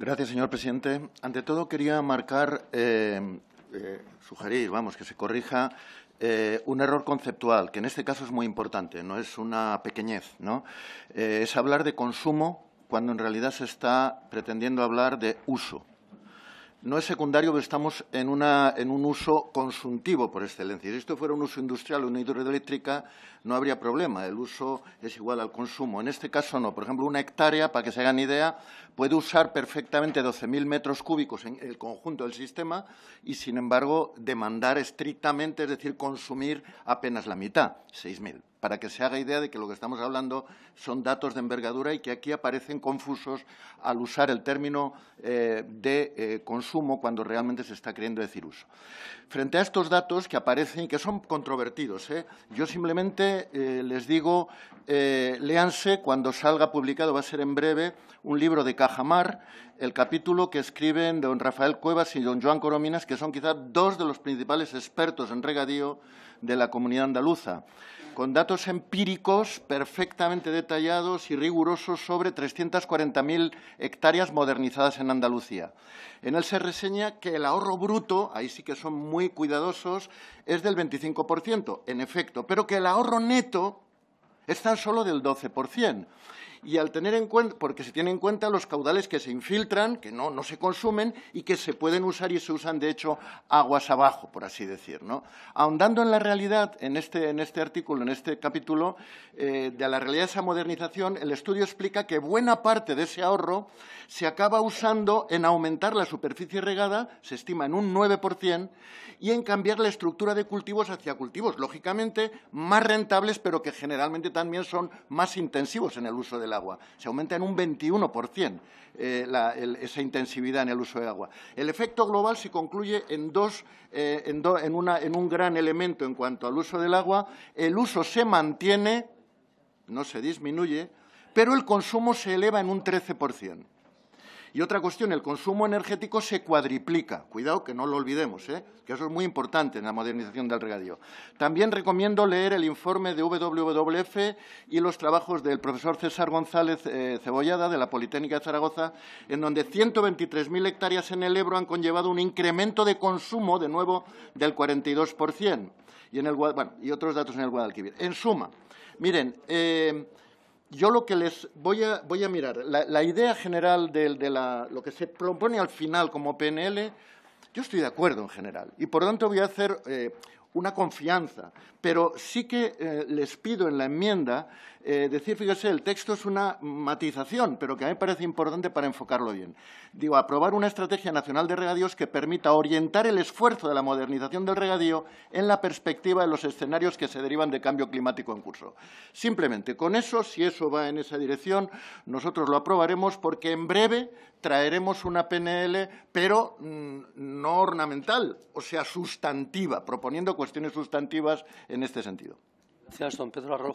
Gracias, señor presidente. Ante todo, quería marcar, eh, eh, sugerir, vamos, que se corrija eh, un error conceptual, que en este caso es muy importante, no es una pequeñez, ¿no? es hablar de consumo cuando en realidad se está pretendiendo hablar de uso no es secundario, pero estamos en, un uso consuntivo por excelencia. Si esto fuera un uso industrial, una hidroeléctrica, no habría problema. El uso es igual al consumo. En este caso no. Por ejemplo, una hectárea, para que se hagan idea, puede usar perfectamente 12.000 metros cúbicos en el conjunto del sistema y, sin embargo, demandar estrictamente, es decir, consumir apenas la mitad, 6.000 para que se haga idea de que lo que estamos hablando son datos de envergadura y que aquí aparecen confusos al usar el término eh, de eh, consumo cuando realmente se está queriendo decir uso. Frente a estos datos que aparecen y que son controvertidos, ¿eh? yo simplemente les digo, léanse cuando salga publicado, va a ser en breve, un libro de Cajamar, el capítulo que escriben don Rafael Cuevas y don Joan Corominas, que son quizás dos de los principales expertos en regadío de la comunidad andaluza, con datos empíricos perfectamente detallados y rigurosos sobre 340.000 hectáreas modernizadas en Andalucía. En él se reseña que el ahorro bruto, ahí sí que son muy cuidadosos, es del 25%, en efecto, pero que el ahorro neto es tan solo del 12% y al tener en cuenta, porque se tienen en cuenta los caudales que se infiltran, que no, se consumen y que se pueden usar y se usan, de hecho, aguas abajo, por así decir. ¿no? Ahondando en la realidad, en este, en este artículo, en este capítulo, eh, de la realidad de esa modernización, el estudio explica que buena parte de ese ahorro se acaba usando en aumentar la superficie regada, se estima en un 9%, y en cambiar la estructura de cultivos hacia cultivos, lógicamente, más rentables, pero que generalmente también son más intensivos en el uso de agua. Se aumenta en un 21% eh, esa intensividad en el uso de agua. El efecto global se concluye en, eh, en un gran elemento en cuanto al uso del agua. El uso se mantiene, no se disminuye, pero el consumo se eleva en un 13%. Y otra cuestión, el consumo energético se cuadriplica. Cuidado que no lo olvidemos, ¿eh? que eso es muy importante en la modernización del regadío. También recomiendo leer el informe de WWF y los trabajos del profesor César González eh, Cebollada de la Politécnica de Zaragoza, en donde 123.000 hectáreas en el Ebro han conllevado un incremento de consumo, de nuevo, del 42%. Y, en y otros datos en el Guadalquivir. En suma, miren, eh, yo lo que les voy a, voy a mirar, la, idea general de, la, lo que se propone al final como PNL, yo estoy de acuerdo en general y por tanto voy a hacer eh, una confianza. Pero sí que eh, les pido en la enmienda eh, decir, fíjense, el texto es una matización, pero que a mí me parece importante para enfocarlo bien. Digo, aprobar una estrategia nacional de regadíos que permita orientar el esfuerzo de la modernización del regadío en la perspectiva de los escenarios que se derivan de cambio climático en curso. Simplemente con eso, si eso va en esa dirección, nosotros lo aprobaremos porque en breve traeremos una PNL, pero mm, no ornamental, o sea, sustantiva, proponiendo cuestiones sustantivas en este sentido. Gracias, don Pedro